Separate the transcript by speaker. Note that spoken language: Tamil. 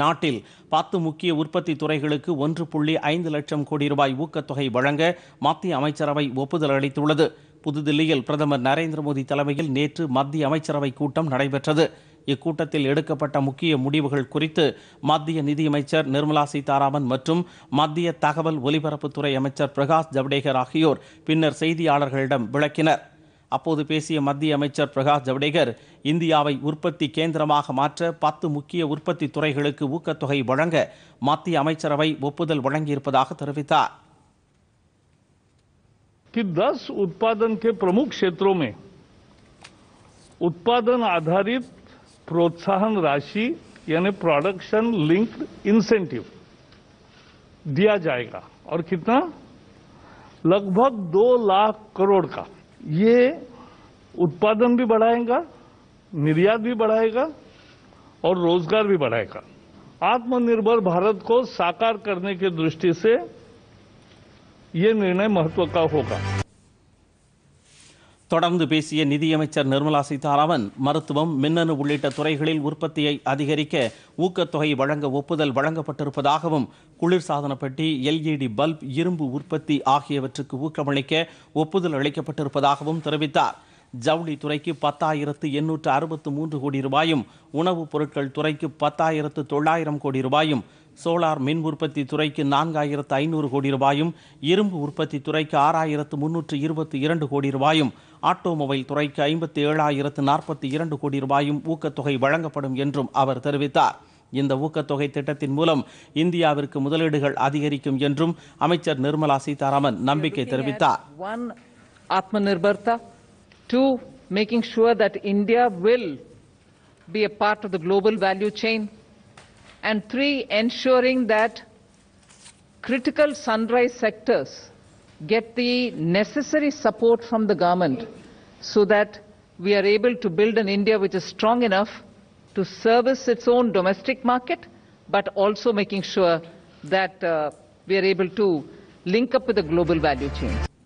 Speaker 1: நாட்டில் பத்து முக்கிய உற்பத்தி துறைகளுக்கு ஒன்று புள்ளி ஐந்து லட்சம் கோடி ரூபாய் ஊக்கத்தொகை வழங்க மத்திய அமைச்சரவை ஒப்புதல் அளித்துள்ளது புதுதில்லியில் பிரதமர் நரேந்திர மோடி தலைமையில் நேற்று மத்திய அமைச்சரவை கூட்டம் நடைபெற்றது இக்கூட்டத்தில் எடுக்கப்பட்ட முக்கிய முடிவுகள் குறித்து மத்திய நிதியமைச்சர் நிர்மலா சீதாராமன் மற்றும் மத்திய தகவல் ஒலிபரப்புத்துறை அமைச்சர் பிரகாஷ் ஜவடேகர் ஆகியோர் பின்னர் செய்தியாளர்களிடம் விளக்கினர் அப்போது பேசிய மத்திய அமைச்சர் பிரகாஷ் ஜவடிகர் இந்தியாவை உற்பத்தி કેન્દ્રமாக மாற்ற 10 முக்கிய உற்பத்தித் துறைகளுக்கு ஊக்கத்தொகை வழங்க மத்திய அமைச்சர்வை ஒப்புதல் வழங்கியபதாக தெரிவித்தார்.
Speaker 2: தி 10 उत्पादन के प्रमुख क्षेत्रों में उत्पादन आधारित प्रोत्साहन राशि यानी प्रोडक्शन लिंक्ड इंसेंटिव दिया जाएगा और कितना लगभग 2 लाख करोड़ का ये उत्पादन भी बढ़ाएगा निर्यात भी बढ़ाएगा और रोजगार भी बढ़ाएगा आत्मनिर्भर भारत को साकार करने की दृष्टि से ये निर्णय महत्व का होगा தொடர்ந்து பேசிய நிதியமைச்சர்
Speaker 1: நிர்மலா சீதாராமன் மருத்துவம் மின்னணு உள்ளிட்ட துறைகளில் உற்பத்தியை அதிகரிக்க ஊக்கத்தொகை வழங்க ஒப்புதல் வழங்கப்பட்டிருப்பதாகவும் குளிர்சாதன பெட்டி எல்இடி பல்ப் இரும்பு உற்பத்தி ஆகியவற்றுக்கு ஊக்கமளிக்க ஒப்புதல் அளிக்கப்பட்டிருப்பதாகவும் தெரிவித்தார் ஜவுளி துறைக்கு பத்தாயிரத்து எண்ணூற்று அறுபத்து மூன்று கோடி ரூபாயும் உணவுப் பொருட்கள் துறைக்கு பத்தாயிரத்து தொள்ளாயிரம் கோடி ரூபாயும் சோலார் மின் உற்பத்தி துறைக்கு நான்காயிரத்து ஐநூறு கோடி ரூபாயும் இரும்பு உற்பத்தி துறைக்கு ஆறாயிரத்து முன்னூற்று இருபத்தி இரண்டு கோடி ரூபாயும் ஆட்டோமொபைல் துறைக்கு ஐம்பத்தி ஏழாயிரத்து நாற்பத்தி இரண்டு கோடி ரூபாயும் ஊக்கத்தொகை வழங்கப்படும் என்றும் அவர் தெரிவித்தார் இந்த ஊக்கத்தொகை திட்டத்தின் மூலம் இந்தியாவிற்கு முதலீடுகள் அதிகரிக்கும் என்றும் அமைச்சர் நிர்மலா சீதாராமன் நம்பிக்கை தெரிவித்தார்
Speaker 3: making sure that India will be a part of the global value chain and three, ensuring that critical sunrise sectors get the necessary support from the government so that we are able to build an India which is strong enough to service its own domestic market, but also making sure that uh, we are able to link up with the global value chains.